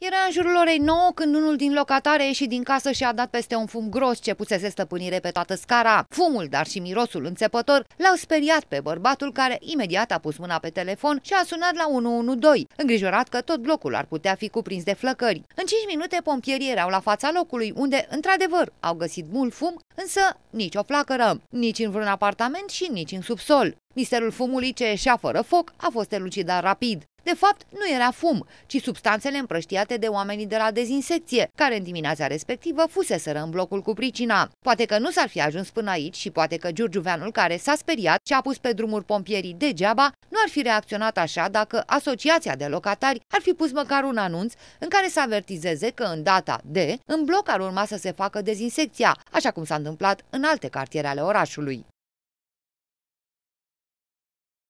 Era în jurul orei 9 când unul din locatare a ieșit din casă și a dat peste un fum gros ce pusese stăpânire pe toată scara. Fumul, dar și mirosul înțepător l-au speriat pe bărbatul care imediat a pus mâna pe telefon și a sunat la 112, îngrijorat că tot blocul ar putea fi cuprins de flăcări. În 5 minute pompierii erau la fața locului unde, într-adevăr, au găsit mult fum, însă nici o flacără, nici în vreun apartament și nici în subsol. Misterul fumului ce ieșea fără foc a fost elucidat rapid. De fapt, nu era fum, ci substanțele împrăștiate de oamenii de la dezinsecție, care în dimineața respectivă fuseseră în blocul cu pricina. Poate că nu s-ar fi ajuns până aici și poate că Giurgiuveanul, care s-a speriat și a pus pe drumuri pompierii degeaba, nu ar fi reacționat așa dacă asociația de locatari ar fi pus măcar un anunț în care să avertizeze că în data D, în bloc ar urma să se facă dezinsecția, așa cum s-a întâmplat în alte cartiere ale orașului.